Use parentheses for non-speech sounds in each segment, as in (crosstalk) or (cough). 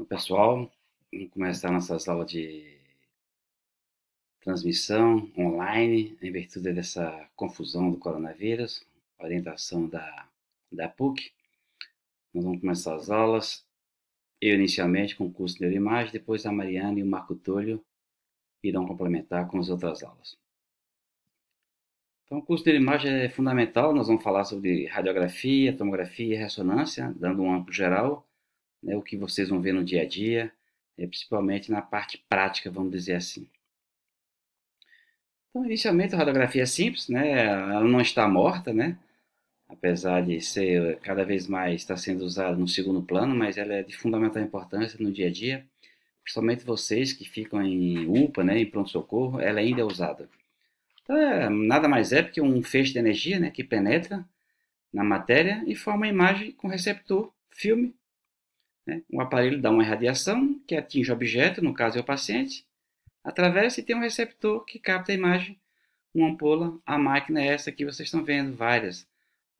Então, pessoal, vamos hum, começar nossas aulas de transmissão online, em virtude dessa confusão do coronavírus, orientação da, da PUC. Nós vamos começar as aulas, eu inicialmente com o curso de neuroimagem, depois a Mariana e o Marco Tolho irão complementar com as outras aulas. Então, o curso de imagem é fundamental. Nós vamos falar sobre radiografia, tomografia e ressonância, dando um amplo geral né, o que vocês vão ver no dia a dia, é, principalmente na parte prática, vamos dizer assim. Então, inicialmente a radiografia é simples, né, ela não está morta, né, apesar de ser cada vez mais está sendo usada no segundo plano, mas ela é de fundamental importância no dia a dia, principalmente vocês que ficam em UPA, né, em pronto-socorro, ela ainda é usada. Então, é, nada mais é que um feixe de energia né, que penetra na matéria e forma a imagem com receptor, filme né? Um aparelho dá uma irradiação que atinge o objeto, no caso é o paciente, atravessa e tem um receptor que capta a imagem, uma ampola. A máquina é essa que vocês estão vendo, várias.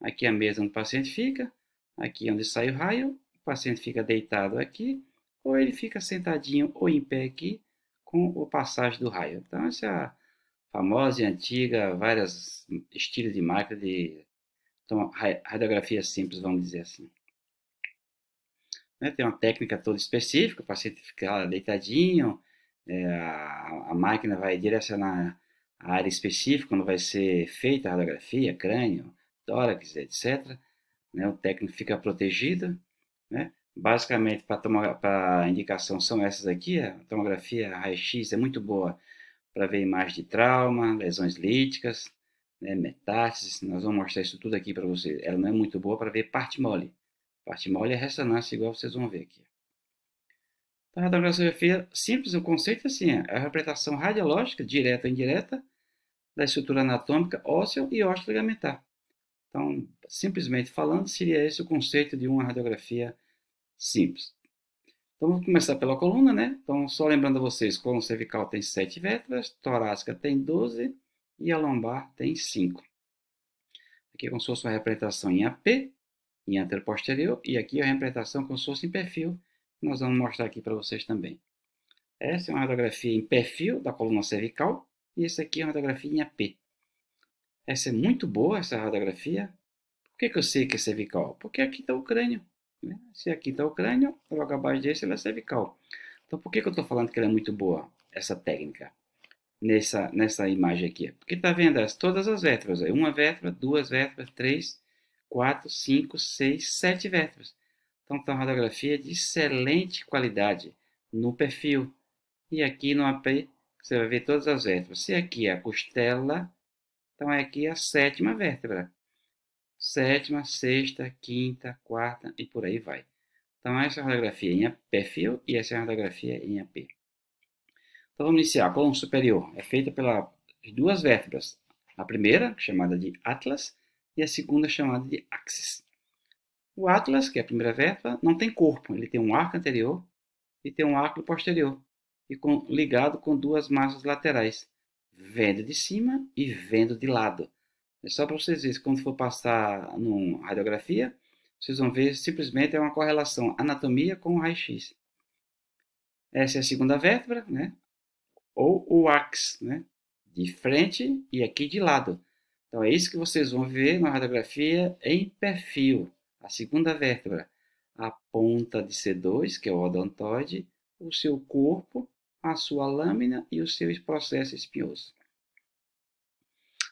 Aqui é a mesa onde o paciente fica, aqui é onde sai o raio, o paciente fica deitado aqui, ou ele fica sentadinho ou em pé aqui com o passagem do raio. Então, essa é a famosa e antiga, vários estilos de máquina de então, radiografia simples, vamos dizer assim. Né? Tem uma técnica toda específica, o paciente fica deitadinho, é, a, a, máquina vai direcionar a área específica onde vai ser feita a radiografia, crânio, tórax, etc. Né? O técnico fica protegido. Né? Basicamente, para indicação são essas aqui. A tomografia raio-x é muito boa para ver imagem de trauma, lesões líticas, né? metástases. Nós vamos mostrar isso tudo aqui para vocês. Ela não é muito boa para ver parte mole. Parte mole é resta igual vocês vão ver aqui. Então, a radiografia simples, o conceito é assim, é a representação radiológica, direta ou indireta, da estrutura anatômica óssea e óssea ligamentar. Então, simplesmente falando, seria esse o conceito de uma radiografia simples. Então, vamos começar pela coluna, né? Então, só lembrando a vocês, coluna cervical tem 7 vértebras, torácica tem 12 e a lombar tem 5. Aqui é como se fosse uma representação em AP, em antero posterior e aqui a representação como se fosse em perfil, que nós vamos mostrar aqui para vocês também. Essa é uma radiografia em perfil da coluna cervical e essa aqui é uma radiografia em AP. Essa é muito boa, essa radiografia. Por que, que eu sei que é cervical? Porque aqui está o crânio. Né? Se aqui está o crânio, logo abaixo desse ela é cervical. Então por que, que eu estou falando que ela é muito boa, essa técnica? Nessa, nessa imagem aqui. Porque está vendo as, todas as vértebras. Uma vértebra, duas vértebras, três, quatro, cinco, seis, sete vértebras. Então, tem uma radiografia de excelente qualidade no perfil. E aqui no AP, você vai ver todas as vértebras. Se aqui é a costela, então é aqui a sétima vértebra. Sétima, sexta, quinta, quarta e por aí vai. Então, essa é radiografia em perfil e essa é radiografia em AP. Então, vamos iniciar. A coluna superior é feita pelas duas vértebras. A primeira, chamada de atlas, e a segunda é chamada de axis. O atlas, que é a primeira vértebra, não tem corpo, ele tem um arco anterior e tem um arco posterior, e com, ligado com duas massas laterais, vendo de cima e vendo de lado. É só para vocês verem, quando for passar numa radiografia, vocês vão ver simplesmente é uma correlação anatomia com o raio-x. Essa é a segunda vértebra, né? ou o axis, né? de frente e aqui de lado. Então é isso que vocês vão ver na radiografia em perfil. A segunda vértebra, a ponta de C2, que é o odontoide, o seu corpo, a sua lâmina e o seu processo espinhoso.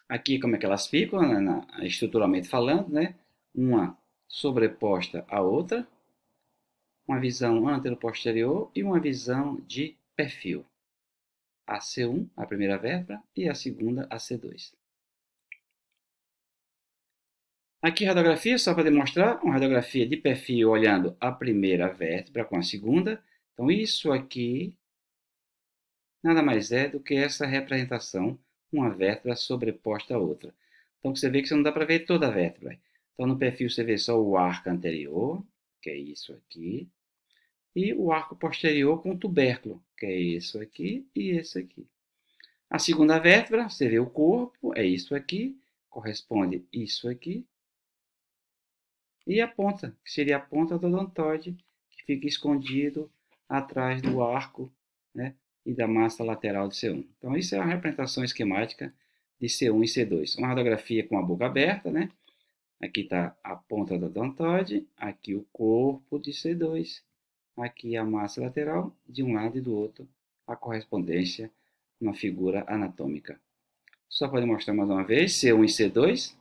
Aqui como é que elas ficam, né, na, estruturalmente falando, né? Uma sobreposta à outra, uma visão antero-posterior e uma visão de perfil. A C1, a primeira vértebra, e a segunda, a C2. Aqui, radiografia, só para demonstrar, uma radiografia de perfil olhando a primeira vértebra com a segunda. Então, isso aqui nada mais é do que essa representação, uma vértebra sobreposta à outra. Então, você vê que você não dá para ver toda a vértebra. Então, no perfil, você vê só o arco anterior, que é isso aqui, e o arco posterior com o tubérculo, que é isso aqui e esse aqui. A segunda vértebra, você vê o corpo, é isso aqui, corresponde isso aqui, e a ponta, que seria a ponta do odontoide, que fica escondido atrás do arco né, e da massa lateral de C1. Então, isso é uma representação esquemática de C1 e C2. Uma radiografia com a boca aberta, né? Aqui está a ponta do odontoide, aqui o corpo de C2, aqui a massa lateral, de um lado e do outro, a correspondência na figura anatômica. Só para mostrar mais uma vez, C1 e C2,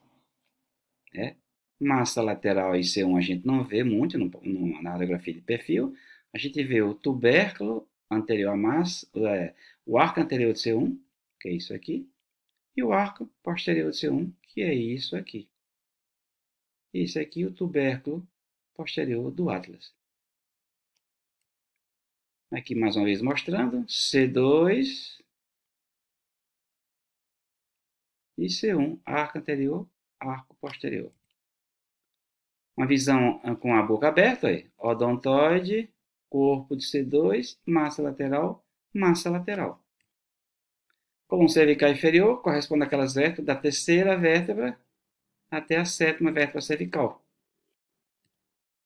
né? Massa lateral C 1 a gente não vê muito no, no, na radiografia de perfil. A gente vê o tubérculo anterior à massa, é, o arco anterior de C1, que é isso aqui, e o arco posterior de C1, que é isso aqui. Isso aqui é o tubérculo posterior do Atlas. Aqui mais uma vez mostrando, C2 e C1, arco anterior, arco posterior. Uma visão ah, com a boca aberta aí, é odontoide, corpo de C2, massa lateral, massa lateral. Coluna cervical inferior corresponde àquelas vértebras da terceira vértebra até a sétima vértebra cervical.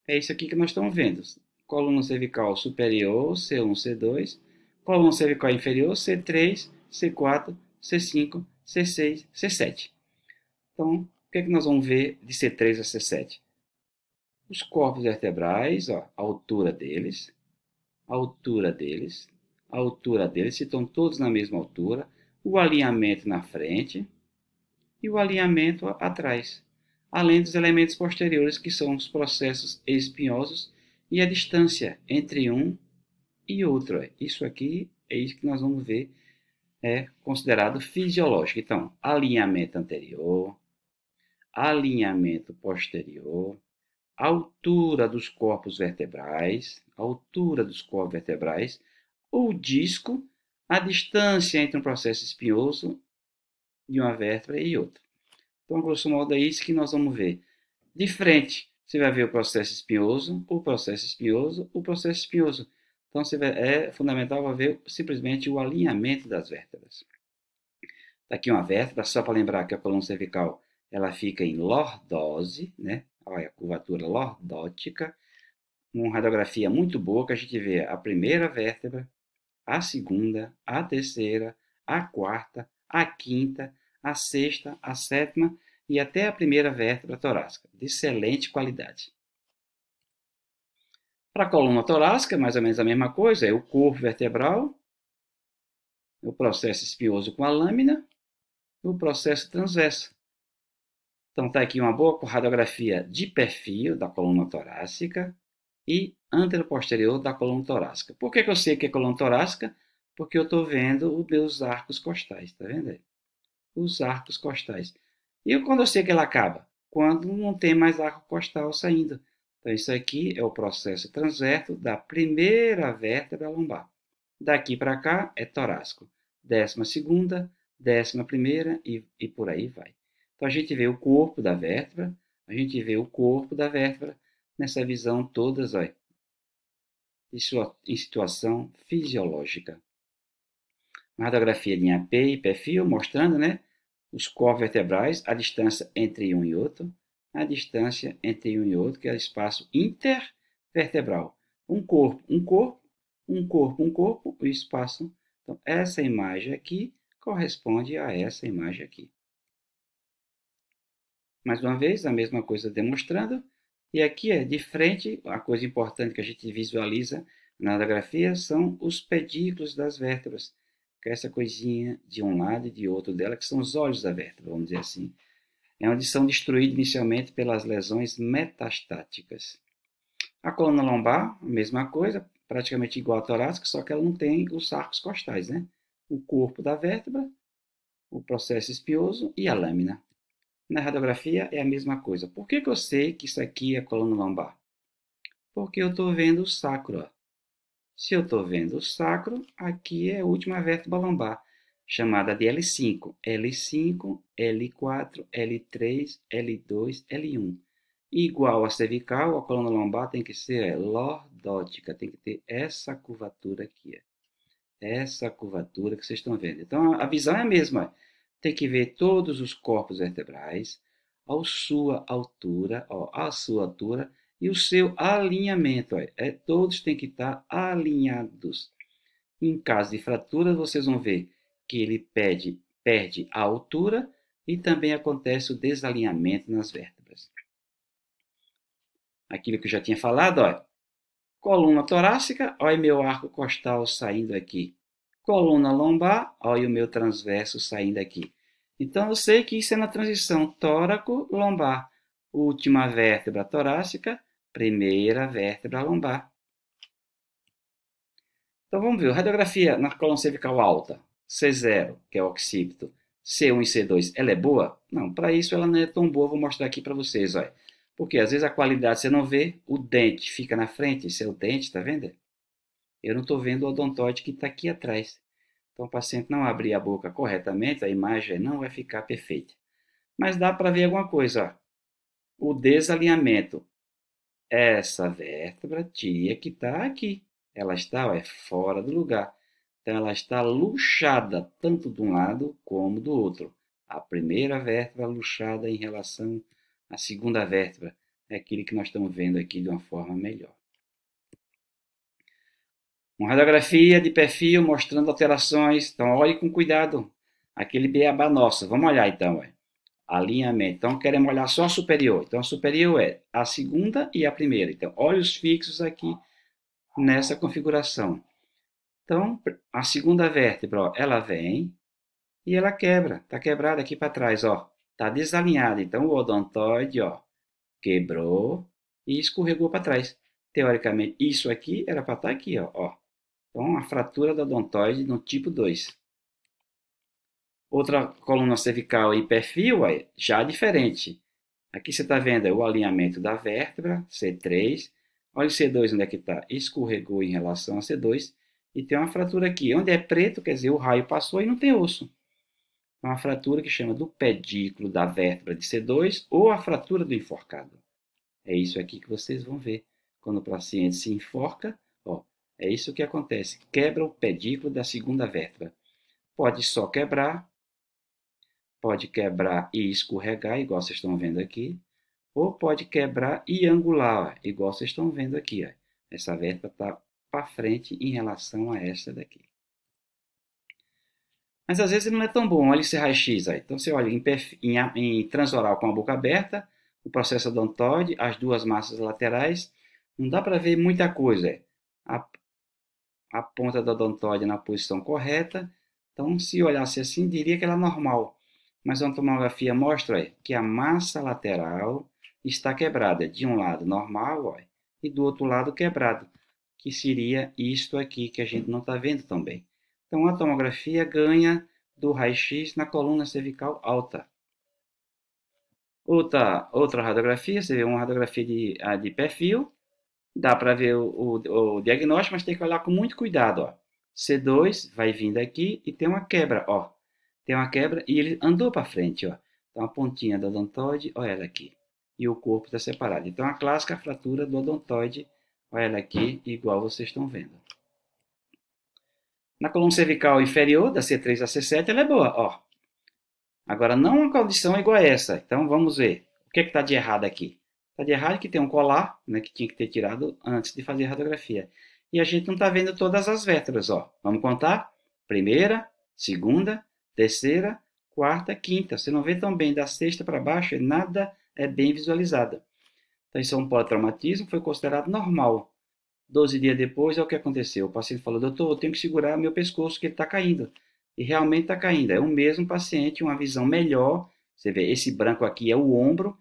É isso aqui que nós estamos vendo. Coluna cervical superior, C1, C2. Coluna cervical inferior, C3, C4, C5, C6, C7. Então, o que, é que nós vamos ver de C3 a C7? os corpos vertebrais, ó, a altura deles, a altura deles, a altura deles, se estão todos na mesma altura, o alinhamento na frente e o alinhamento atrás, além dos elementos posteriores, que são os processos espinhosos e a distância entre um e outro. Isso aqui é isso que nós vamos ver é considerado fisiológico. Então, alinhamento anterior, alinhamento posterior, a altura dos corpos vertebrais, a altura dos corpos vertebrais, ou disco, a distância entre um processo espinhoso de uma vértebra e outra. Então, grosso modo, é isso que nós vamos ver. De frente, você vai ver o processo espinhoso, o processo espinhoso, o processo espinhoso. Então, vai, é fundamental ver simplesmente o alinhamento das vértebras. Daqui tá uma vértebra, só para lembrar que a coluna cervical ela fica em lordose, né? olha, curvatura lordótica, uma radiografia muito boa que a gente vê a primeira vértebra, a segunda, a terceira, a quarta, a quinta, a sexta, a sétima e até a primeira vértebra torácica, de excelente qualidade. Para a coluna torácica, mais ou menos a mesma coisa, é o corpo vertebral, é o processo espinhoso com a lâmina, o processo transverso. Então está aqui uma boa radiografia de perfil da coluna torácica e anteroposterior da coluna torácica. Por que, que eu sei que é coluna torácica? Porque eu estou vendo os meus arcos costais, está vendo aí? Os arcos costais. E quando eu sei que ela acaba? Quando não tem mais arco costal saindo. Então, isso aqui é o processo transverso da primeira vértebra lombar. Daqui para cá é torácico. Décima segunda, décima primeira e, e por aí vai. Então a gente vê o corpo da vértebra, a gente vê o corpo da vértebra nessa visão todas ó, em situação fisiológica. Uma radiografia de AP e perfil mostrando né, os corpos vertebrais, a distância entre um e outro, a distância entre um e outro, que é o espaço intervertebral. Um corpo, um corpo, um corpo, um corpo, o espaço. Então, essa imagem aqui corresponde a essa imagem aqui. Mais uma vez, a mesma coisa demonstrando. E aqui é de frente, a coisa importante que a gente visualiza na radiografia são os pedículos das vértebras, que é essa coisinha de um lado e de outro dela, que são os olhos da vértebra, vamos dizer assim. É onde são destruídos inicialmente pelas lesões metastáticas. A coluna lombar, mesma coisa, praticamente igual à torácica, só que ela não tem os arcos costais, né? O corpo da vértebra, o processo espioso e a lâmina. Na radiografia é a mesma coisa. Por que, que eu sei que isso aqui é coluna lombar? Porque eu estou vendo o sacro. Se eu estou vendo o sacro, aqui é a última vértebra lombar, chamada de L5. L5, L4, L3, L2, L1. Igual a cervical, a coluna lombar tem que ser é, lordótica, tem que ter essa curvatura aqui. É. Essa curvatura que vocês estão vendo. Então, a visão é a mesma tem que ver todos os corpos vertebrais à sua altura, ó, à sua altura e o seu alinhamento. Ó, é, todos têm que estar tá alinhados. Em caso de fratura, vocês vão ver que ele perde, perde a altura e também acontece o desalinhamento nas vértebras. Aquilo que eu já tinha falado, ó, coluna torácica, olha meu arco costal saindo aqui coluna lombar, olha o meu transverso saindo aqui. Então, eu sei que isso é na transição tóraco-lombar. Última vértebra torácica, primeira vértebra lombar. Então, vamos ver. Radiografia na coluna cervical alta, C0, que é o occipito, C1 e C2, ela é boa? Não, para isso ela não é tão boa, vou mostrar aqui para vocês, olha. Porque às vezes a qualidade você não vê, o dente fica na frente, seu é dente, tá vendo? eu não estou vendo o odontoide que está aqui atrás. Então, o paciente não abrir a boca corretamente, a imagem não vai ficar perfeita. Mas dá para ver alguma coisa. Ó. O desalinhamento. Essa vértebra tinha que estar tá aqui. Ela está ó, é fora do lugar. Então, ela está luxada, tanto de um lado como do outro. A primeira vértebra luxada em relação à segunda vértebra. É aquilo que nós estamos vendo aqui de uma forma melhor. Uma radiografia de perfil mostrando alterações. Então, olhe com cuidado. Aquele beabá nosso. Vamos olhar então. Ué. Alinhamento. Então, queremos olhar só a superior. Então, a superior é a segunda e a primeira. Então, olhos fixos aqui nessa configuração. Então, a segunda vértebra, ó, ela vem e ela quebra. Está quebrada aqui para trás, ó. Está desalinhada. Então, o odontoide, ó, quebrou e escorregou para trás. Teoricamente, isso aqui era para estar tá aqui, ó. ó. Então, a fratura da odontoide no tipo 2. Outra coluna cervical em perfil já diferente. Aqui você está vendo é o alinhamento da vértebra, C3. Olha o C2 onde é que está. Escorregou em relação a C2. E tem uma fratura aqui. Onde é preto, quer dizer, o raio passou e não tem osso. É uma fratura que chama do pedículo da vértebra de C2 ou a fratura do enforcado. É isso aqui que vocês vão ver. Quando o paciente se enforca, é isso que acontece. Quebra o pedículo da segunda vértebra. Pode só quebrar, pode quebrar e escorregar, igual vocês estão vendo aqui, ou pode quebrar e angular, igual vocês estão vendo aqui. Ó. Essa vértebra está para frente em relação a esta daqui. Mas às vezes não é tão bom. Olha esse raio-x aí. Então você olha em, em, em, transoral com a boca aberta, o processo odontoide, as duas massas laterais. Não dá para ver muita coisa. É. A, a ponta da odontoide na posição correta. Então, se olhasse assim, diria que ela é normal. Mas a tomografia mostra que a massa lateral está quebrada. De um lado normal ó, e do outro lado quebrado, que seria isto aqui que a gente não está vendo também. Então, a tomografia ganha do raio-x na coluna cervical alta. Outra, outra radiografia, você vê uma radiografia de, de perfil, dá para ver o, o, o, diagnóstico, mas tem que olhar com muito cuidado. Ó. C2 vai vindo aqui e tem uma quebra, ó. Tem uma quebra e ele andou para frente, ó. Então a pontinha do odontoide, olha ela aqui. E o corpo está separado. Então a clássica fratura do odontoide, olha ela aqui, igual vocês estão vendo. Na coluna cervical inferior, da C3 a C7, ela é boa, ó. Agora, não uma condição igual a essa. Então, vamos ver. O que é está de errado aqui? Está de errado que tem um colar, né, que tinha que ter tirado antes de fazer a radiografia. E a gente não está vendo todas as vértebras, ó. Vamos contar? Primeira, segunda, terceira, quarta, quinta. Você não vê tão bem da sexta para baixo, nada é bem visualizado. Então, isso é um pós-traumatismo, foi considerado normal. Doze dias depois, é o que aconteceu. O paciente falou, doutor, eu tenho que segurar meu pescoço, que ele está caindo. E realmente está caindo. É o mesmo paciente, uma visão melhor. Você vê, esse branco aqui é o ombro,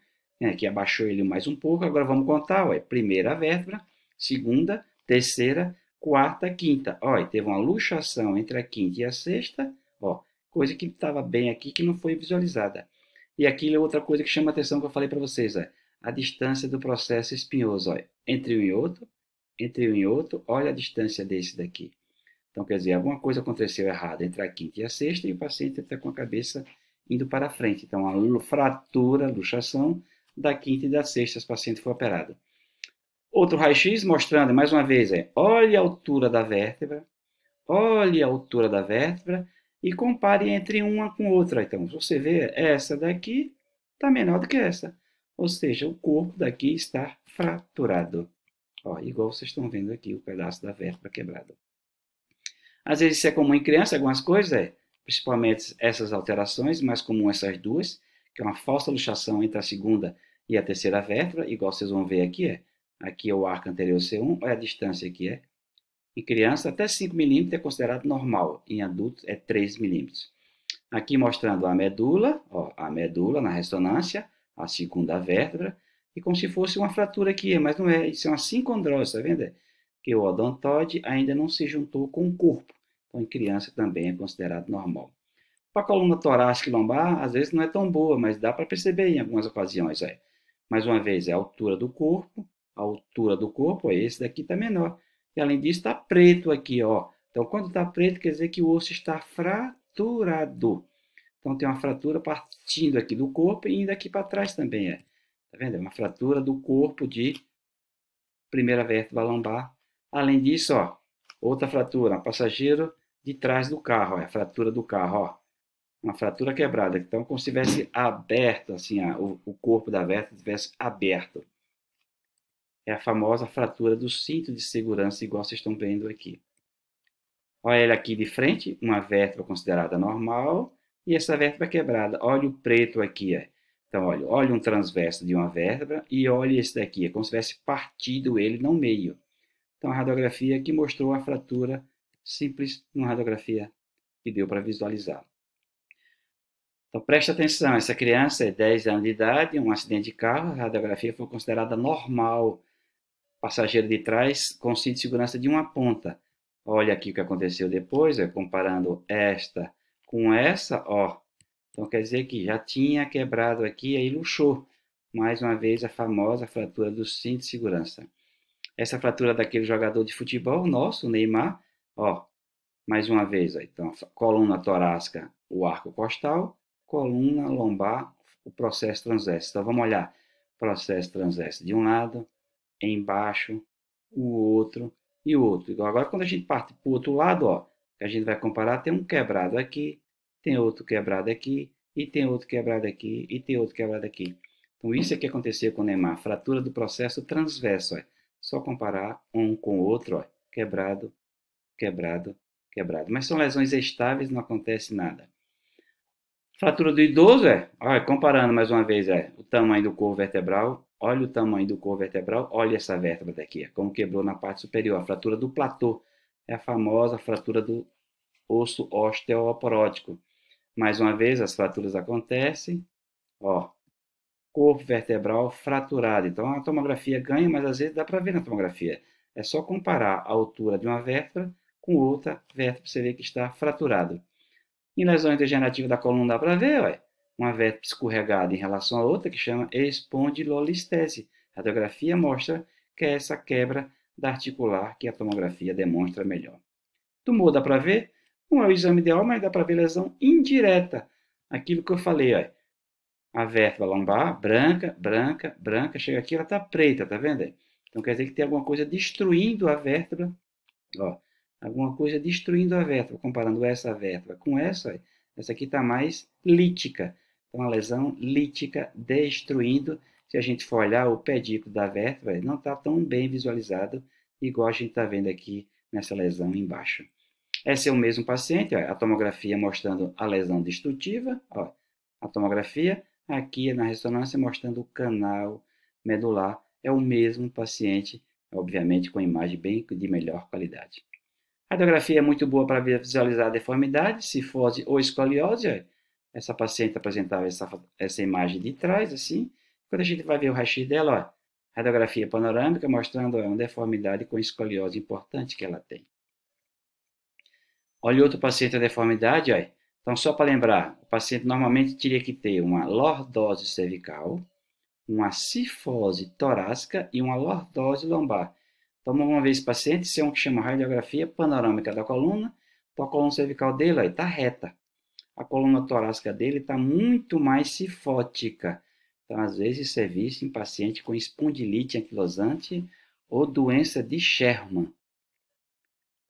Aqui é, abaixou ele mais um pouco, agora vamos contar. Olha, é primeira vértebra, segunda, terceira, quarta, quinta. Olha, teve uma luxação entre a quinta e a sexta, ó, coisa que estava bem aqui que não foi visualizada. E aqui é outra coisa que chama a atenção que eu falei para vocês, ó, a distância do processo espinhoso. entre um e outro, entre um e outro, olha a distância desse daqui. Então, quer dizer, alguma coisa aconteceu errada entre a quinta e a sexta e o paciente está com a cabeça indo para frente. Então, a fratura, luxação, da quinta e da sexta, se o paciente for operado. Outro raio-x mostrando, mais uma vez, é olhe a altura da vértebra, olhe a altura da vértebra e compare entre uma com outra. Então, você vê, essa daqui está menor do que essa. Ou seja, o corpo daqui está fraturado. Ó, igual vocês estão vendo aqui, o pedaço da vértebra quebrado. Às vezes, isso é comum em criança, algumas coisas, é, principalmente essas alterações, mais comum essas duas, que é uma falsa luxação entre a segunda e e a terceira vértebra, igual vocês vão ver aqui, é aqui é o arco anterior C1, olha a distância que é. Em criança, até 5 milímetros é considerado normal, em adultos é 3 milímetros. Aqui mostrando a medula, ó, a medula na ressonância, a segunda vértebra, e como se fosse uma fratura aqui, mas não é, isso é uma sincondrose, tá vendo? É, que o odontoide ainda não se juntou com o corpo, então em criança também é considerado normal. Para a coluna torácica e lombar, às vezes não é tão boa, mas dá para perceber em algumas ocasiões, aí. É mais uma vez, é a altura do corpo, a altura do corpo, esse daqui está menor. E além disso, está preto aqui, ó. Então, quando está preto, quer dizer que o osso está fraturado. Então, tem uma fratura partindo aqui do corpo e indo aqui para trás também, é. Tá vendo? É uma fratura do corpo de primeira vértebra lombar. Além disso, ó, outra fratura, passageiro de trás do carro, é a fratura do carro, ó uma fratura quebrada. Então, como se tivesse aberto, assim, a, o, o, corpo da vértebra estivesse aberto. É a famosa fratura do cinto de segurança, igual vocês estão vendo aqui. Olha ele aqui de frente, uma vértebra considerada normal e essa vértebra quebrada. Olha o preto aqui. É. Então, olha, olha um transverso de uma vértebra e olha esse daqui. É como se tivesse partido ele no meio. Então, a radiografia que mostrou a fratura simples, uma radiografia que deu para visualizar. Então preste atenção, essa criança é 10 anos de idade, um acidente de carro, a radiografia foi considerada normal. Passageiro de trás com cinto de segurança de uma ponta. Olha aqui o que aconteceu depois, comparando esta com essa, ó. Então quer dizer que já tinha quebrado aqui, aí luxou. Mais uma vez a famosa fratura do cinto de segurança. Essa fratura daquele jogador de futebol nosso, Neymar, ó. Mais uma vez, ó, então coluna torácica, o arco costal, coluna lombar, o processo transverso. Então, vamos olhar processo transverso de um lado, embaixo, o outro e o outro. agora, quando a gente parte para o outro lado, ó, que a gente vai comparar, tem um quebrado aqui, tem outro quebrado aqui, e tem outro quebrado aqui, e tem outro quebrado aqui. Então, isso é que aconteceu com o Neymar, fratura do processo transverso. Ó. Só comparar um com o outro, ó. quebrado, quebrado, quebrado. Mas são lesões estáveis, não acontece nada. Fratura do idoso é, olha, comparando mais uma vez, é o tamanho do corpo vertebral, olha o tamanho do corpo vertebral, olha essa vértebra daqui, é, como quebrou na parte superior. A fratura do platô é a famosa fratura do osso osteoporótico. Mais uma vez, as fraturas acontecem, ó, corpo vertebral fraturado. Então, a tomografia ganha, mas às vezes dá para ver na tomografia. É só comparar a altura de uma vértebra com outra vértebra para você ver que está fraturado. Em lesão zonas degenerativas da coluna dá para ver, olha, uma vértebra escorregada em relação à outra, que chama espondilolistese. A radiografia mostra que é essa quebra da articular que a tomografia demonstra melhor. Tumor dá para ver? Não é o exame ideal, mas dá para ver lesão indireta. Aquilo que eu falei, olha, a vértebra lombar, branca, branca, branca, chega aqui, ela está preta, tá vendo? Então quer dizer que tem alguma coisa destruindo a vértebra. Ó, alguma coisa destruindo a vértebra, comparando essa vértebra com essa, essa aqui está mais lítica, então a lesão lítica destruindo, se a gente for olhar o pedículo da vértebra, não está tão bem visualizado, igual a gente está vendo aqui nessa lesão embaixo. Esse é o mesmo paciente, ó, a tomografia mostrando a lesão destrutiva, ó, a tomografia, aqui é na ressonância mostrando o canal medular, é o mesmo paciente, obviamente com imagem bem de melhor qualidade. Radiografia é muito boa para visualizar a deformidade, cifose ou escoliose. Essa paciente apresentava essa, essa imagem de trás, assim. Quando a gente vai ver o raio dela, ó, radiografia panorâmica mostrando ó, uma deformidade com escoliose importante que ela tem. Olha outro paciente a deformidade, ó. Então, só para lembrar, o paciente normalmente teria que ter uma lordose cervical, uma cifose torácica e uma lordose lombar. Então, uma vez paciente, se é um que chama radiografia panorâmica da coluna, então a coluna cervical dele está reta. A coluna torácica dele está muito mais sifótica. Então, às vezes, isso é visto em paciente com espondilite anquilosante ou doença de Sherman.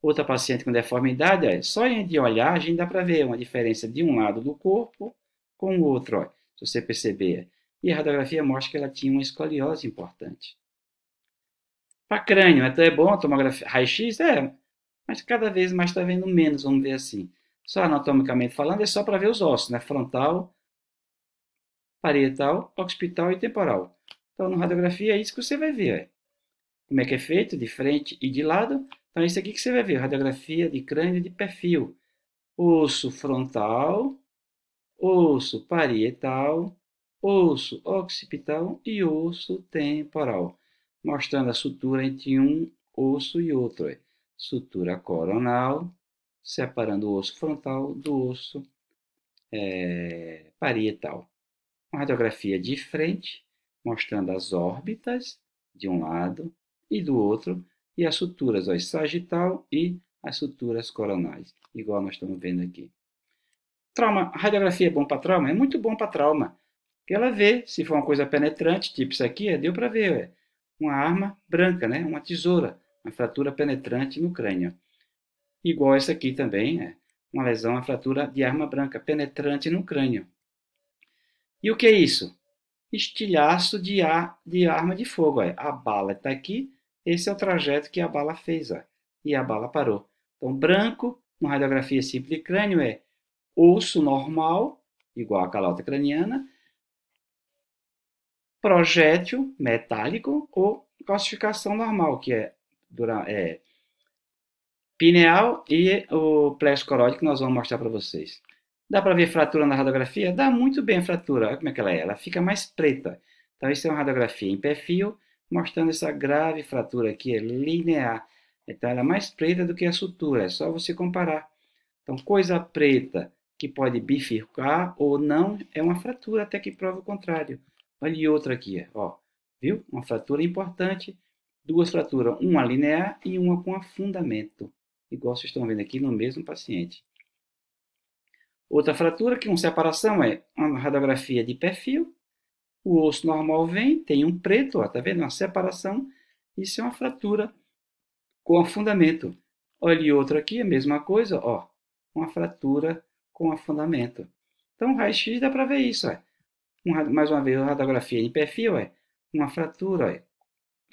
Outra paciente com deformidade, olha, é, só de olhar a gente dá para ver uma diferença de um lado do corpo com o outro. Olha, se você perceber. E a radiografia mostra que ela tinha uma escoliose importante para crânio. Até então é bom a tomografia raio-x, é, mas cada vez mais está vendo menos, vamos ver assim. Só anatomicamente falando, é só para ver os ossos, né? Frontal, parietal, occipital e temporal. Então, na radiografia é isso que você vai ver. Como é que é feito, de frente e de lado. Então, é isso aqui que você vai ver, radiografia de crânio de perfil. Osso frontal, osso parietal, osso occipital e osso temporal mostrando a sutura entre um osso e outro. É. Sutura coronal, separando o osso frontal do osso é, parietal. Uma radiografia de frente, mostrando as órbitas de um lado e do outro, e as suturas ó, sagital e as suturas coronais, igual nós estamos vendo aqui. Trauma, radiografia é bom para trauma? É muito bom para trauma. Porque ela vê, se for uma coisa penetrante, tipo isso aqui, é, deu para ver. Ué uma arma branca, né? uma tesoura, uma fratura penetrante no crânio. Igual essa aqui também, né? uma lesão, uma fratura de arma branca penetrante no crânio. E o que é isso? Estilhaço de, ar, de arma de fogo. Ó. É. A bala está aqui, esse é o trajeto que a bala fez. Ó. E a bala parou. Então, branco, uma radiografia simples de crânio, é osso normal, igual a calota craniana, projétil metálico ou calcificação normal, que é, é pineal e o plexo que nós vamos mostrar para vocês. Dá para ver fratura na radiografia? Dá muito bem a fratura. Olha como é que ela é. Ela fica mais preta. Então, isso é uma radiografia em perfil, mostrando essa grave fratura aqui, é linear. Então, ela é mais preta do que a sutura. É só você comparar. Então, coisa preta que pode bifurcar ou não é uma fratura, até que prova o contrário. Olha outra aqui, ó. Viu? Uma fratura importante, duas fraturas, uma linear e uma com afundamento, igual vocês estão vendo aqui no mesmo paciente. Outra fratura que com separação é uma radiografia de perfil, o osso normal vem, tem um preto, ó, tá vendo? Uma separação, isso é uma fratura com afundamento. Olha outra aqui, a mesma coisa, ó, uma fratura com afundamento. Então, raio-x dá para ver isso, ó. Um, mais uma vez, a radiografia em perfil é uma fratura é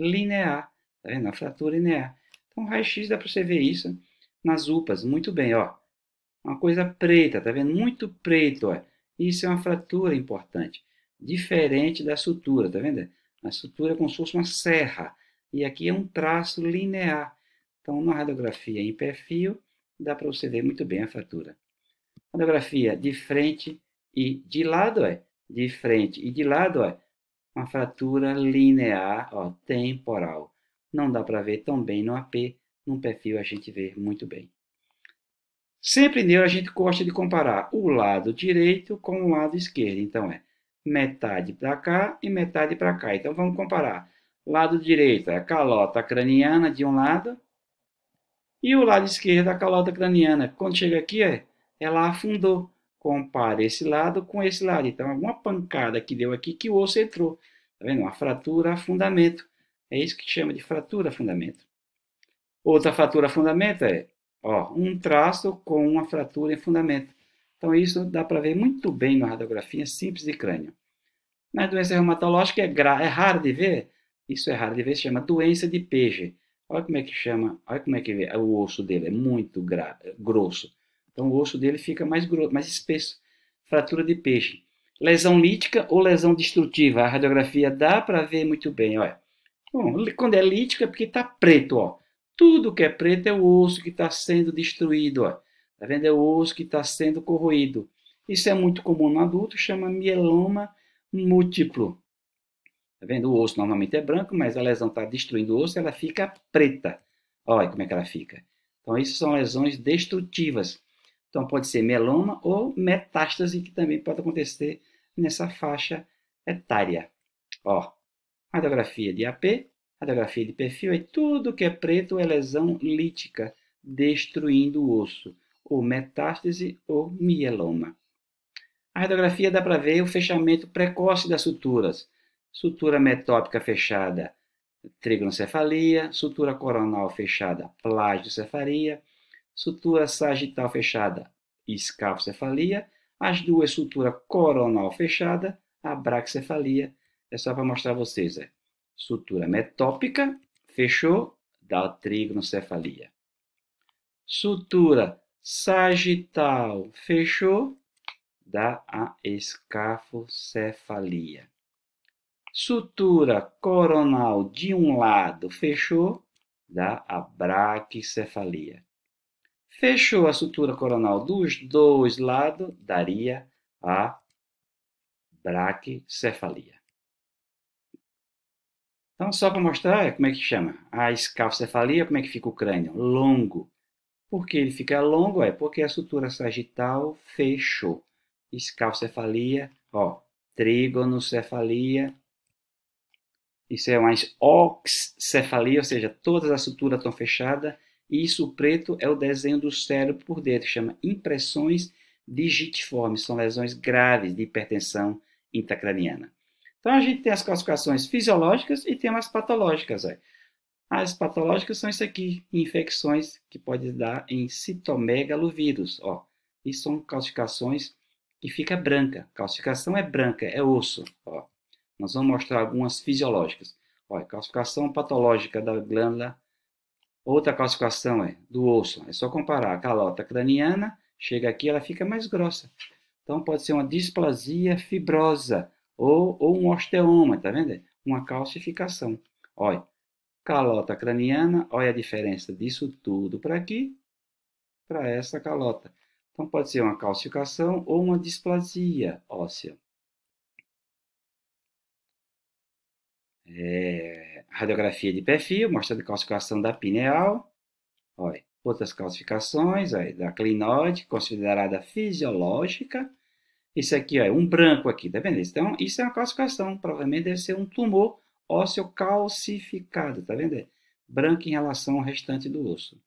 linear. Tá vendo? Uma fratura linear. Então, raio-x dá para você ver isso nas UPAs. Muito bem, ó. Uma coisa preta, tá vendo? Muito preto, ó. Isso é uma fratura importante. Diferente da sutura, tá vendo? A sutura é como se fosse uma serra. E aqui é um traço linear. Então, na radiografia em perfil, dá para você ver muito bem a fratura. Radiografia de frente e de lado, é de frente. E de lado, ó, uma fratura linear, ó, temporal. Não dá para ver tão bem no AP, num perfil a gente vê muito bem. Sempre nele a gente gosta de comparar o lado direito com o lado esquerdo. Então, é metade para cá e metade para cá. Então, vamos comparar. Lado direito é a calota craniana de um lado e o lado esquerdo é a calota craniana. Quando chega aqui, é, ela afundou compara esse lado com esse lado. Então, alguma pancada que deu aqui que o osso entrou. Tá vendo? Uma fratura a fundamento. É isso que chama de fratura a fundamento. Outra fratura a fundamento é ó, um traço com uma fratura em fundamento. Então, isso dá para ver muito bem na radiografia simples de crânio. Na doença reumatológica é, é raro de ver. Isso é raro de ver, se chama doença de Pege. Olha como é que chama, olha como é que vê. o osso dele, é muito grosso. Então o osso dele fica mais grosso, mais espesso. Fratura de peixe. Lesão lítica ou lesão destrutiva? A radiografia dá para ver muito bem, olha. Bom, quando é lítica é porque está preto, ó. Tudo que é preto é o osso que está sendo destruído, ó. Tá vendo? É o osso que está sendo corroído. Isso é muito comum no adulto, chama mieloma múltiplo. Tá vendo? O osso normalmente é branco, mas a lesão está destruindo o osso, ela fica preta. Olha como é que ela fica. Então, isso são lesões destrutivas. Então, pode ser meloma ou metástase, que também pode acontecer nessa faixa etária. Ó, radiografia de AP, radiografia de perfil, é tudo que é preto é lesão lítica, destruindo o osso, ou metástase ou mieloma. A radiografia dá para ver o fechamento precoce das suturas. Sutura metópica fechada, trigonocefalia, sutura coronal fechada, plagiocefalia, sutura sagital fechada, escafocefalia, as duas sutura coronal fechada, a braxefalia. É só para mostrar a vocês. É. Sutura metópica, fechou, dá trigonocefalia. Sutura sagital, fechou, dá a escafocefalia. Sutura coronal de um lado, fechou, dá a braquicefalia. Fechou a sutura coronal dos dois lados, daria a braquicefalia. Então, só para mostrar é, como é que chama. A escalcefalia, como é que fica o crânio? Longo. Por que ele fica longo? É porque a sutura sagital fechou. Escalcefalia, ó, trigonocefalia. Isso é uma oxcefalia, ou seja, todas as suturas estão fechadas e isso preto é o desenho do cérebro por dentro, chama impressões digitiformes, são lesões graves de hipertensão intracraniana. Então a gente tem as classificações fisiológicas e tem as patológicas. As patológicas são isso aqui, infecções que pode dar em citomegalovírus. Ó. Isso são calcificações que fica branca. Calcificação é branca, é osso. Ó. Nós vamos mostrar algumas fisiológicas. Ó, calcificação patológica da glândula Outra classificação é do osso. É só comparar a calota craniana, chega aqui, ela fica mais grossa. Então, pode ser uma displasia fibrosa ou, ou um osteoma, tá vendo? Uma calcificação. Olha, calota craniana, olha a diferença disso tudo para aqui, para essa calota. Então, pode ser uma calcificação ou uma displasia óssea. É, radiografia de perfil, mostrando a calcificação da pineal, olha, outras calcificações, olha, da clinoide, considerada fisiológica. Isso aqui é um branco aqui, tá vendo? Então, isso é uma calcificação, provavelmente deve ser um tumor ósseo calcificado, tá vendo? Branco em relação ao restante do osso.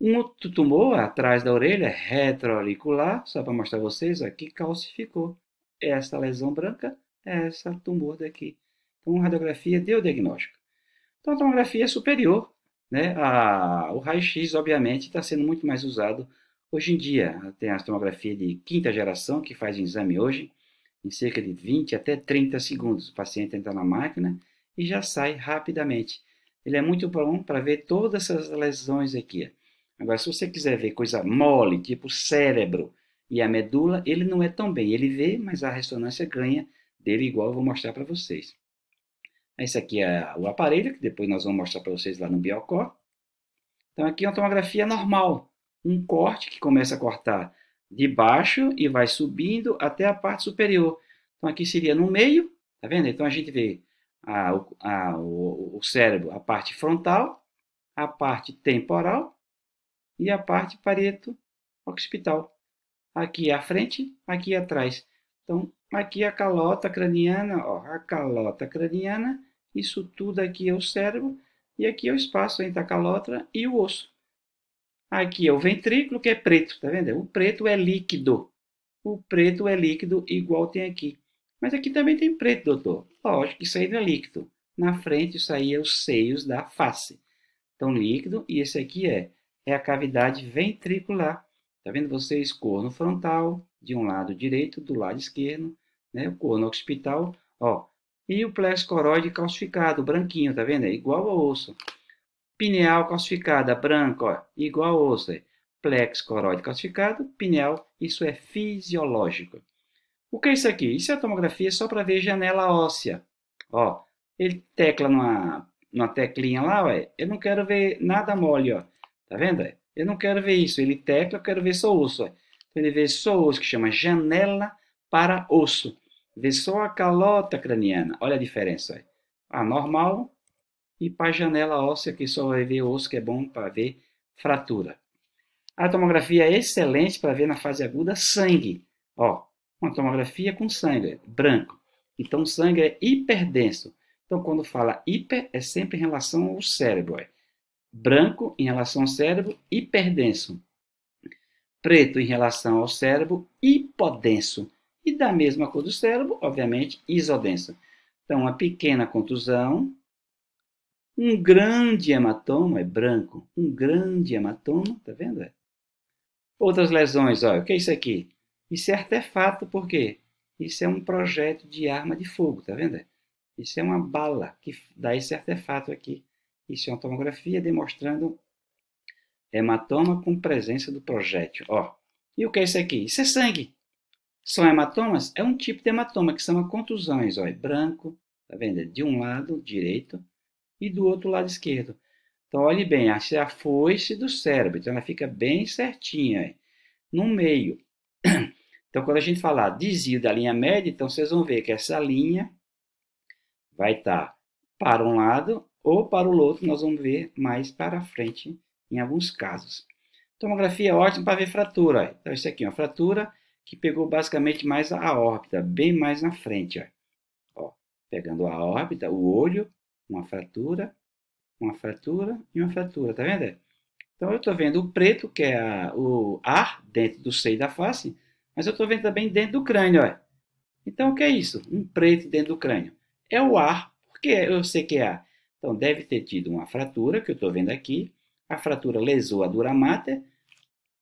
Um outro tumor atrás da orelha, retroauricular, só para mostrar a vocês, aqui calcificou. Essa lesão branca é essa tumor daqui com radiografia diagnóstico. Então, a tomografia é superior né, a, o raio-x, obviamente, está sendo muito mais usado hoje em dia. Tem a tomografia de quinta geração, que faz o exame hoje, em cerca de 20 até 30 segundos. O paciente entra na máquina e já sai rapidamente. Ele é muito bom para ver todas essas lesões aqui. Agora, se você quiser ver coisa mole, tipo cérebro e a medula, ele não é tão bem. Ele vê, mas a ressonância ganha dele igual eu vou mostrar para vocês. Esse aqui é o aparelho, que depois nós vamos mostrar para vocês lá no Biocor. Então, aqui é uma tomografia normal. Um corte que começa a cortar de baixo e vai subindo até a parte superior. Então, aqui seria no meio, tá vendo? Então, a gente vê a, a, o, o cérebro, a parte frontal, a parte temporal e a parte parieto occipital. Aqui à a frente, aqui atrás. Então, aqui a calota craniana, ó, a calota craniana isso tudo aqui é o cérebro e aqui é o espaço entre a calótera e o osso. Aqui é o ventrículo, que é preto, tá vendo? O preto é líquido. O preto é líquido igual tem aqui. Mas aqui também tem preto, doutor. Lógico, isso aí não é líquido. Na frente, isso aí é os seios da face. Então, líquido, e esse aqui é, é a cavidade ventricular. Tá vendo vocês? Corno frontal, de um lado direito, do lado esquerdo, né? O corno occipital, ó, e o plescoroide calcificado, branquinho, tá vendo? É igual ao osso. Pineal calcificada, branco ó, igual ao osso. plexo coroide calcificado, pineal, isso é fisiológico. O que é isso aqui? Isso é tomografia só para ver janela óssea. Ó, ele tecla numa, numa teclinha lá, ó, é, eu não quero ver nada mole, ó. Tá vendo? É, eu não quero ver isso. Ele tecla, eu quero ver só osso. Ó. Então, ele vê só osso, que chama janela para osso. Vê só a calota craniana. Olha a diferença A normal e para a janela óssea, que só vai ver o osso, que é bom para ver fratura. A tomografia é excelente para ver na fase aguda sangue. Ó, uma tomografia com sangue, branco. Então, o sangue é hiperdenso. Então, quando fala hiper, é sempre em relação ao cérebro. É. Branco em relação ao cérebro, hiperdenso. Preto em relação ao cérebro, hipodenso. E da mesma cor do cérebro, obviamente, isodensa. Então, uma pequena contusão, um grande hematoma, é branco, um grande hematoma, tá vendo? Outras lesões, olha, o que é isso aqui? Isso é artefato, por quê? Isso é um projeto de arma de fogo, tá vendo? Isso é uma bala que dá esse artefato aqui. Isso é uma tomografia demonstrando hematoma com presença do projétil. Ó, e o que é isso aqui? Isso é sangue. São hematomas? É um tipo de hematoma que são contusões, olha, é branco, tá vendo? É de um lado direito e do outro lado esquerdo. Então, olhe bem, essa é a foice do cérebro, então ela fica bem certinha, aí, é, no meio. (clears throat) Então, quando a gente falar desvio da linha média, então vocês vão ver que essa linha vai estar tá para um lado ou para o outro, nós vamos ver mais para frente em alguns casos. Tomografia é ótima para ver fratura. Então, isso aqui é uma fratura que pegou basicamente mais a órbita, bem mais na frente. Ó. ó. pegando a órbita, o olho, uma fratura, uma fratura e uma fratura, tá vendo? Então eu estou vendo o preto, que é a, o ar dentro do seio da face, mas eu estou vendo também dentro do crânio. Ó. Então o que é isso? Um preto dentro do crânio. É o ar, porque eu sei que é ar. Então deve ter tido uma fratura, que eu estou vendo aqui. A fratura lesou a dura mater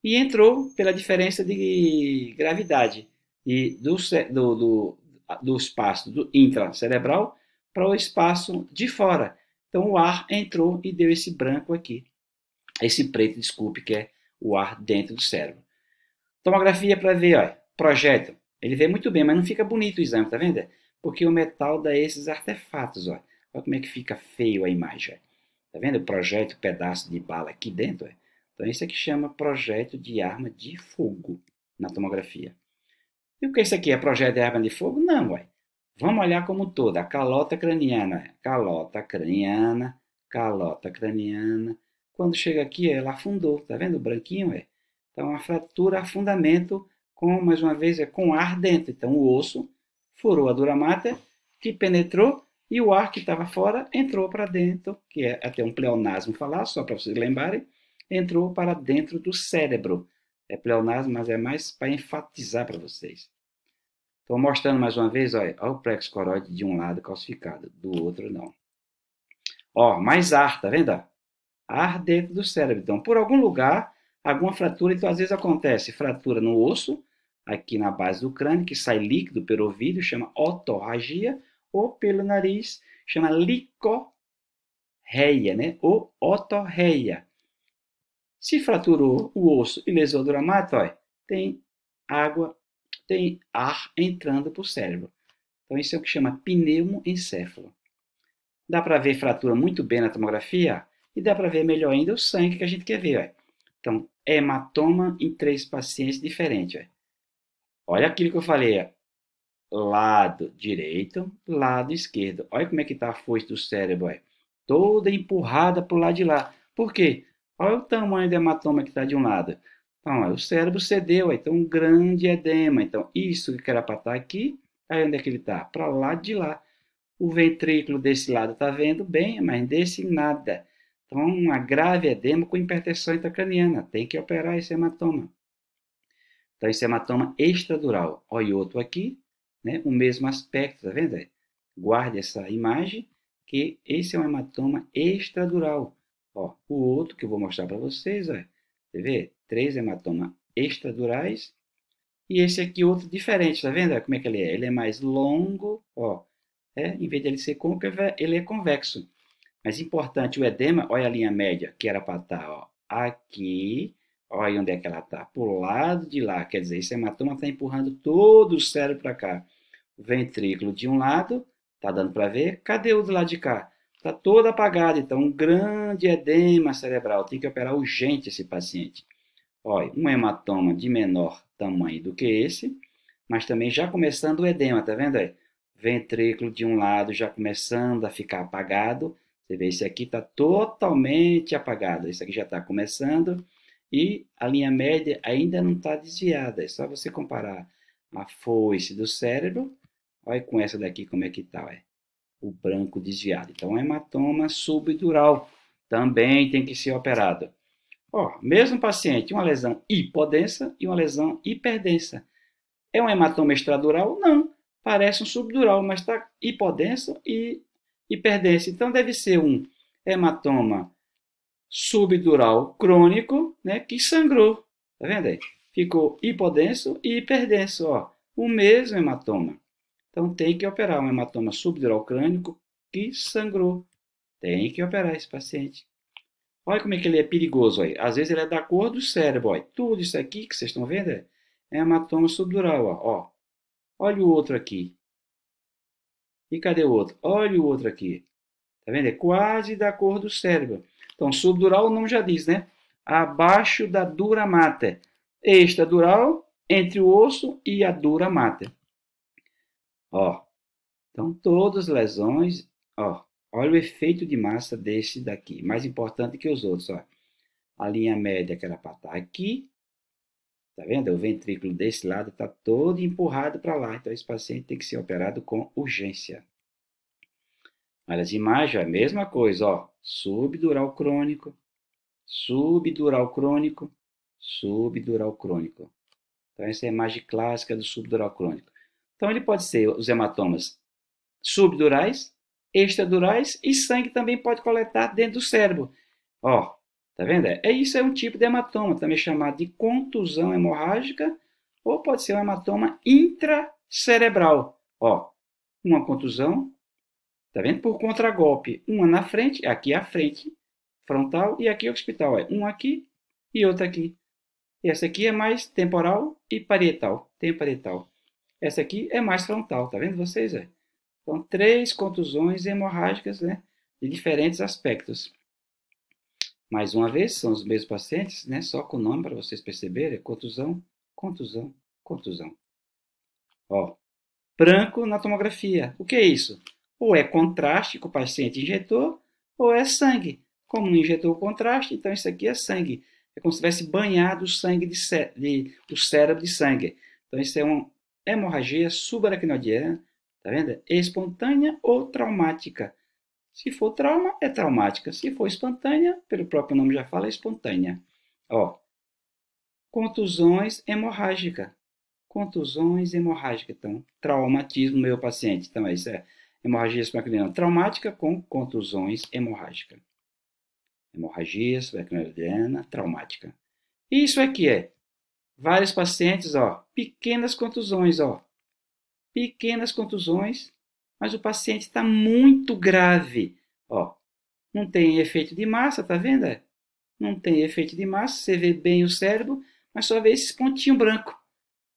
e entrou pela diferença de gravidade e do, do, do, do espaço do intracerebral para o espaço de fora. Então o ar entrou e deu esse branco aqui, esse preto, desculpe, que é o ar dentro do cérebro. Tomografia para ver, ó projeto. Ele vê muito bem, mas não fica bonito o exame, tá vendo? Porque o metal dá esses artefatos, ó Olha como é que fica feio a imagem, Tá vendo? O projeto, o pedaço de bala aqui dentro, então, isso é que chama projeto de arma de fogo na tomografia. E o que é isso aqui? É projeto de arma de fogo? Não, ué. Vamos olhar como toda, a calota craniana, calota craniana, calota craniana. Quando chega aqui, ela afundou, tá vendo? O branquinho é. Então, a fratura, afundamento, com, mais uma vez, é com ar dentro. Então, o osso furou a dura mater, que penetrou, e o ar que estava fora entrou para dentro, que é até um pleonasmo falar, só para vocês lembrarem entrou para dentro do cérebro. É pleonasmo, mas é mais para enfatizar para vocês. Estou mostrando mais uma vez, olha, olha o plexo coroide de um lado calcificado, do outro não. Ó, mais ar, tá vendo? Ar dentro do cérebro. Então, por algum lugar, alguma fratura, então às vezes acontece fratura no osso, aqui na base do crânio, que sai líquido pelo ouvido, chama otorragia, ou pelo nariz, chama licorreia, né? Ou otorreia. Se fraturou o osso e lesou do tem água, tem ar entrando para o cérebro. Então, isso é o que chama pneumoencéfalo. Dá para ver fratura muito bem na tomografia e dá para ver melhor ainda o sangue que a gente quer ver. Então, hematoma em três pacientes diferentes. Olha aquilo que eu falei. Lado direito, lado esquerdo. Olha como é que está a força do cérebro. Toda empurrada para o lado de lá. Por quê? Olha o tamanho do hematoma que está de um lado? Então, o cérebro cedeu, então um grande edema. Então, isso que era para estar tá aqui, aí onde é que ele está? Para lá de lá. O ventrículo desse lado está vendo bem, mas desse nada. Então, uma grave edema com hipertensão intracraniana. Tem que operar esse hematoma. Então, esse hematoma extradural. Olha outro aqui, né? o mesmo aspecto, tá vendo? Guarde essa imagem, que esse é um hematoma extradural. Ó, o outro que eu vou mostrar para vocês é, você vê? Três hematomas extradurais. E esse aqui outro diferente, tá vendo? Como é que ele é? Ele é mais longo, ó. É, em vez de ele ser côncavo, é, ele é convexo. Mas importante, o edema, olha a linha média que era para estar, tá, ó, aqui. Olha onde é que ela está, para o lado de lá. Quer dizer, esse hematoma está empurrando todo o cérebro para cá. O ventrículo de um lado, tá dando para ver. Cadê o do lado de cá? está toda apagada, então um grande edema cerebral, tem que operar urgente esse paciente. Olha, um hematoma de menor tamanho do que esse, mas também já começando o edema, tá vendo aí? Ventrículo de um lado já começando a ficar apagado. Você vê, esse aqui está totalmente apagado, esse aqui já está começando e a linha média ainda não está desviada. É só você comparar a foice do cérebro, olha com essa daqui como é que está, olha o branco desviado. Então, é hematoma subdural também tem que ser operado. Ó, mesmo paciente, uma lesão hipodensa e uma lesão hiperdensa. É um hematoma extradural? Não. Parece um subdural, mas está hipodenso e hiperdenso. Então, deve ser um hematoma subdural crônico, né, que sangrou. Tá vendo aí? Ficou hipodenso e hiperdenso, ó. O mesmo hematoma. Então tem que operar um hematoma subdural crânico que sangrou. Tem que operar esse paciente. Olha como é que ele é perigoso. Olha. Às vezes ele é da cor do cérebro. Olha. Tudo isso aqui que vocês estão vendo é, é hematoma subdural. Olha, Olha o outro aqui. E cadê o outro? Olha o outro aqui. Tá vendo? É quase da cor do cérebro. Então, subdural o nome já diz, né? Abaixo da dura mater. Extradural, entre o osso e a dura mater. Ó, então todas lesões, ó, olha o efeito de massa desse daqui, mais importante que os outros, ó. A linha média que era para estar tá aqui, tá vendo? O ventrículo desse lado está todo empurrado para lá, então esse paciente tem que ser operado com urgência. Olha as imagens, é a mesma coisa, ó, subdural crônico, subdural crônico, subdural crônico. Então, essa é a imagem clássica do subdural crônico. Então, ele pode ser os hematomas subdurais, extradurais e sangue também pode coletar dentro do cérebro. Ó, tá vendo? É isso é um tipo de hematoma, também chamado de contusão hemorrágica, ou pode ser um hematoma intracerebral. Ó, uma contusão, tá vendo? Por contragolpe, uma na frente, aqui a frente, frontal e aqui hospital, é um aqui e outra aqui. Essa aqui é mais temporal e parietal, tempo parietal. Essa aqui é mais frontal, tá vendo vocês? É? Então, três contusões hemorrágicas né, de diferentes aspectos. Mais uma vez, são os mesmos pacientes, né, só com o nome para vocês perceberem. É contusão, contusão, contusão. Ó, branco na tomografia. O que é isso? Ou é contraste que o paciente injetou, ou é sangue. Como não injetou o contraste, então isso aqui é sangue. É como se tivesse banhado o sangue de, de o cérebro de sangue. Então isso é um, hemorragia subaracnoidea, tá vendo? Espontânea ou traumática. Se for trauma, é traumática. Se for espontânea, pelo próprio nome já fala, é espontânea. Ó, contusões hemorrágica. Contusões hemorrágicas. Então, traumatismo, meu paciente. Então, é isso é hemorragia subaracnoidea traumática com contusões hemorrágicas. Hemorragia subaracnoidea traumática. Isso aqui é, é vários pacientes, ó, pequenas contusões, ó, pequenas contusões, mas o paciente está muito grave, ó, não tem efeito de massa, tá vendo? É? Não tem efeito de massa, você vê bem o cérebro, mas só vê esses pontinhos branco.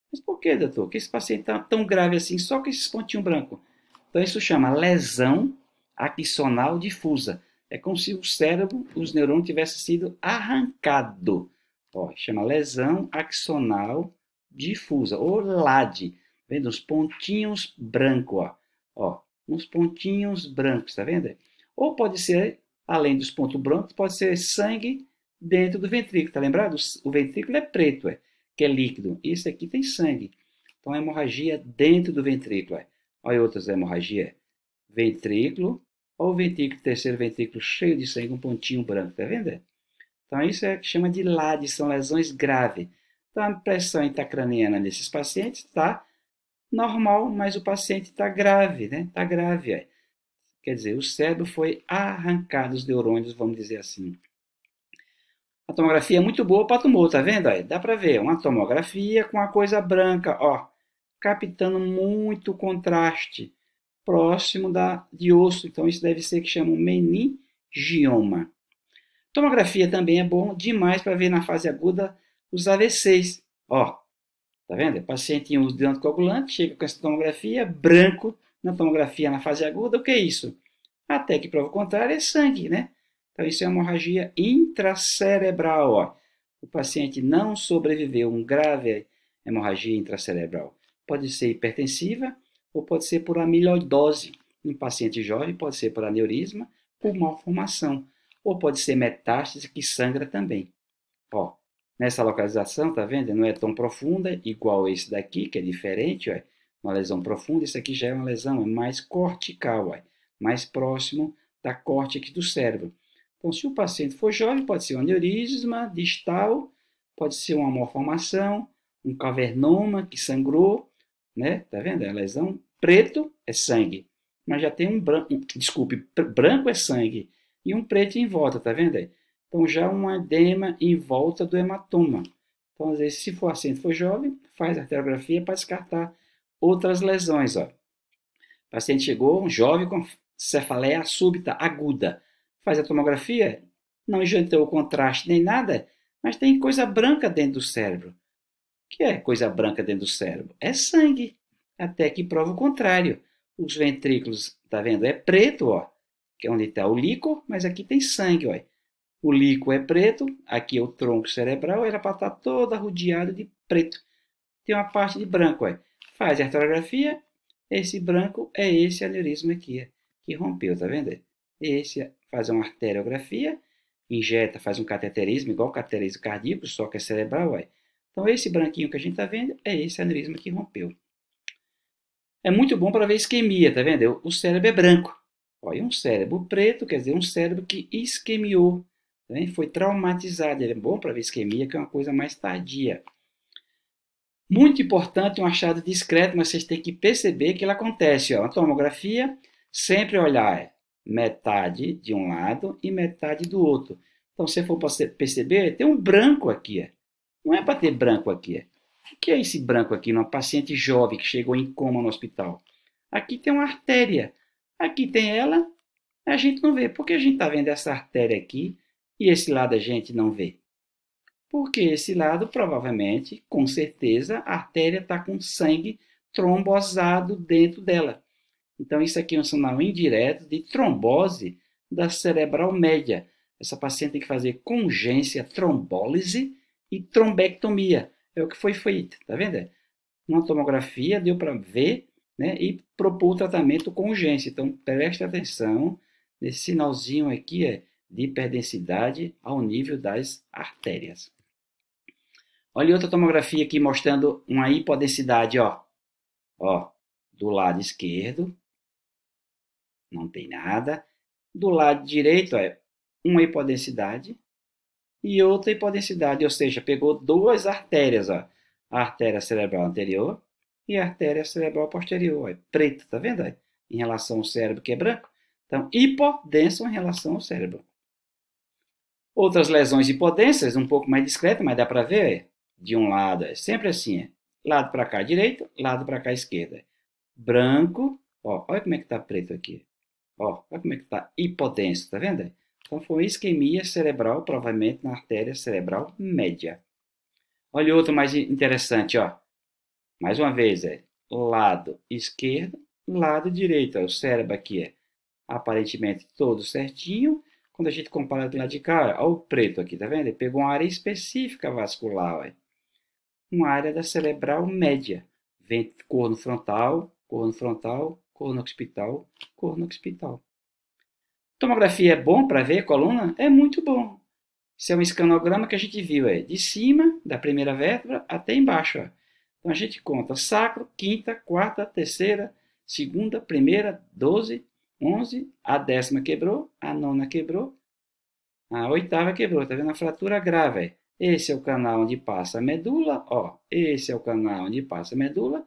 Mas por que, doutor? Que esse paciente está tão grave assim, só com esses pontinhos branco? Então isso chama lesão axonal difusa. É como se o cérebro, os neurônios tivessem sido arrancado. Ó, chama lesão axonal difusa, ou LAD. Vendo uns pontinhos brancos, ó. ó. Uns pontinhos brancos, tá vendo? Ou pode ser, além dos pontos brancos, pode ser sangue dentro do ventrículo, tá lembrado? O ventrículo é preto, é, que é líquido. Isso aqui tem sangue. Então, é hemorragia dentro do ventrículo, é. Olha outras hemorragia. Ventrículo, ou ventrículo, terceiro ventrículo cheio de sangue, um pontinho branco, tá vendo? Então, isso é que chama de LAD, são lesões graves. Então, a pressão intracraniana desses pacientes está normal, mas o paciente está grave, né? Está grave. É. Quer dizer, o cérebro foi arrancado dos neurônios, vamos dizer assim. A tomografia é muito boa para tumor, tá vendo? Aí, dá para ver uma tomografia com uma coisa branca, ó, captando muito contraste próximo da, de osso. Então, isso deve ser que chama meningioma. Tomografia também é bom demais para ver na fase aguda os AVCs. Ó, tá vendo? O é paciente em uso de anticoagulante chega com essa tomografia branco na tomografia na fase aguda. O que é isso? Até que prova o contrário é sangue, né? Então isso é hemorragia intracerebral. Ó. O paciente não sobreviveu a um grave hemorragia intracerebral. Pode ser hipertensiva ou pode ser por amiloidose. Em paciente jovem pode ser por aneurisma, por malformação ou pode ser metástase que sangra também. Ó, nessa localização, tá vendo? Não é tão profunda, igual esse daqui, que é diferente, ó, uma lesão profunda. Isso aqui já é uma lesão é mais cortical, ó, mais próximo da corte aqui do cérebro. Então, se o paciente for jovem, pode ser um aneurisma distal, pode ser uma malformação, um cavernoma que sangrou, né? Tá vendo? É lesão preto é sangue, mas já tem um branco, desculpe, branco é sangue, e um preto em volta, tá vendo aí? Então já um edema em volta do hematoma. Então, às vezes, se for assim, for jovem, faz arteriografia para descartar outras lesões. Ó. O paciente chegou, um jovem com cefaleia súbita, aguda. Faz a tomografia, não injetou o contraste nem nada, mas tem coisa branca dentro do cérebro. O que é coisa branca dentro do cérebro? É sangue, até que prova o contrário. Os ventrículos, tá vendo? É preto, ó que é onde está o líquor, mas aqui tem sangue, olha. O líquor é preto, aqui é o tronco cerebral, era para estar tá todo arrodeado de preto. Tem uma parte de branco, olha. Faz a arteriografia, esse branco é esse aneurisma aqui, é, que rompeu, tá vendo? Esse é, faz uma arteriografia, injeta, faz um cateterismo, igual cateterismo cardíaco, só que é cerebral, olha. Então, esse branquinho que a gente está vendo é esse aneurisma que rompeu. É muito bom para ver isquemia, tá vendo? O cérebro é branco. Olha, um cérebro preto quer dizer um cérebro que isquemiou, né? foi traumatizado. Ele é bom para ver isquemia, que é uma coisa mais tardia. Muito importante, um achado discreto, mas vocês têm que perceber que ele acontece. Ó, a tomografia, sempre olhar é, metade de um lado e metade do outro. Então, se for perceber, tem um branco aqui. É. Não é para ter branco aqui. É. O que é esse branco aqui? Uma paciente jovem que chegou em coma no hospital. Aqui tem uma artéria. Aqui tem ela, a gente não vê. Por que a gente está vendo essa artéria aqui e esse lado a gente não vê? Porque esse lado, provavelmente, com certeza, a artéria está com sangue trombosado dentro dela. Então, isso aqui é um sinal indireto de trombose da cerebral média. Essa paciente tem que fazer congência, trombólise e trombectomia. É o que foi feito, tá vendo? Uma tomografia deu para ver né, e propor o tratamento com urgência. Então, preste atenção nesse sinalzinho aqui é de hiperdensidade ao nível das artérias. Olha outra tomografia aqui mostrando uma hipodensidade, ó. Ó, do lado esquerdo não tem nada. Do lado direito é uma hipodensidade e outra hipodensidade, ou seja, pegou duas artérias, ó. A artéria cerebral anterior e a artéria cerebral posterior é preta, tá vendo aí? É, em relação ao cérebro que é branco. Então, hipodenso em relação ao cérebro. Outras lesões hipodensas, um pouco mais discreta, mas dá para ver, é, de um lado, é sempre assim, é, lado para cá direito, lado para cá esquerda. Branco, ó, olha como é que tá preto aqui. Ó, olha como é que tá hipodenso, tá vendo aí? É, então, foi isquemia cerebral, provavelmente na artéria cerebral média. Olha outro mais interessante, ó. Mais uma vez, é lado esquerdo, lado direito. É o cérebro aqui é aparentemente todo certinho. Quando a gente compara do lado de cá, olha o preto aqui, tá vendo? Ele pegou uma área específica vascular, olha. uma área da cerebral média. Vem corno frontal, corno frontal, corno occipital, corno occipital. Tomografia é bom para ver coluna? É muito bom. Isso é um escanograma que a gente viu é de cima da primeira vértebra até embaixo. Então a gente conta sacro, quinta, quarta, terceira, segunda, primeira, doze, onze, a décima quebrou, a nona quebrou, a oitava quebrou, tá vendo? A fratura grave. Esse é o canal onde passa a medula, ó. Esse é o canal onde passa a medula.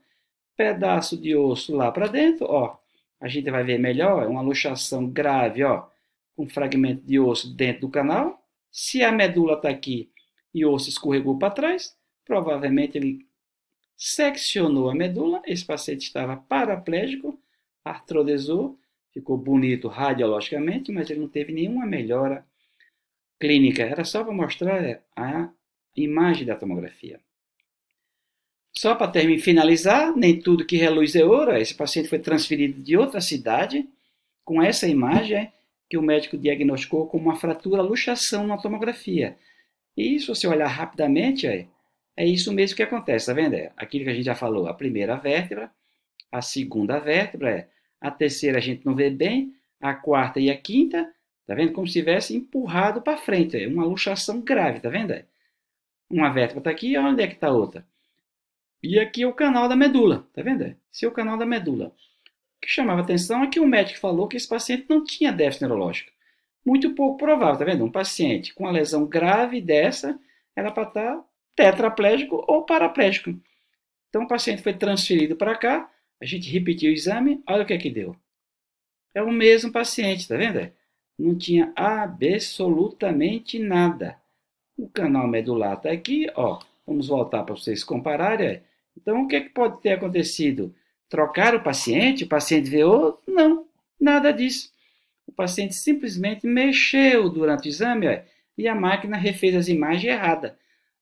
Pedaço de osso lá para dentro, ó. A gente vai ver melhor, é uma luxação grave, ó. Com fragmento de osso dentro do canal. Se a medula está aqui e o osso escorregou para trás, provavelmente ele seccionou a medula, esse paciente estava paraplégico, artrodesou, ficou bonito radiologicamente, mas ele não teve nenhuma melhora clínica. Era só para mostrar a imagem da tomografia. Só para finalizar, nem tudo que reluz é ouro. Esse paciente foi transferido de outra cidade com essa imagem que o médico diagnosticou como uma fratura luxação na tomografia. E se você olhar rapidamente, aí, é isso mesmo que acontece, tá vendo? É aquilo que a gente já falou, a primeira vértebra, a segunda vértebra, é, a terceira a gente não vê bem, a quarta e a quinta, tá vendo? Como se tivesse empurrado para frente, é uma luxação grave, tá vendo? É, uma vértebra está aqui, onde é que está a outra? E aqui é o canal da medula, tá vendo? É esse é o canal da medula. O que chamava atenção é que o médico falou que esse paciente não tinha déficit neurológico. Muito pouco provável, tá vendo? Um paciente com uma lesão grave dessa era para estar tá tetraplégico ou paraplégico. Então o paciente foi transferido para cá, a gente repetiu o exame, olha o que é que deu. É o mesmo paciente, tá vendo? Não tinha absolutamente nada. O canal medular está aqui, ó. Vamos voltar para vocês compararem. É. Então, o que, é que pode ter acontecido? Trocar o paciente? O paciente veio? Não, nada disso. O paciente simplesmente mexeu durante o exame ó, é, e a máquina refez as imagens erradas.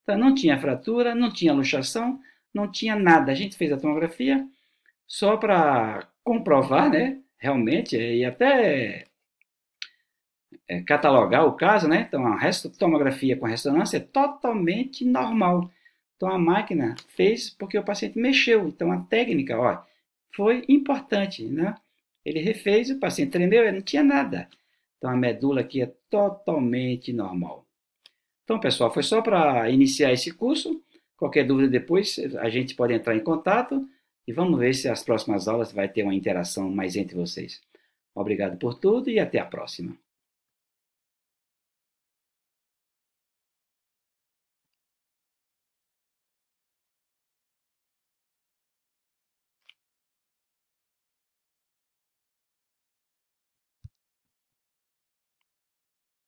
Então, não tinha fratura, não tinha luxação, não tinha nada. A gente fez a tomografia só para comprovar, né? Realmente, e até é, catalogar o caso, né? Então, a tomografia com ressonância é totalmente normal. Então, a máquina fez porque o paciente mexeu. Então, a técnica, ó, foi importante, né? Ele refez, o paciente tremeu, ele não tinha nada. Então, a medula aqui é totalmente normal. Então, pessoal, foi só para iniciar esse curso. Qualquer dúvida depois, a gente pode entrar em contato e vamos ver se as próximas aulas vai ter uma interação mais entre vocês. Obrigado por tudo e até a próxima.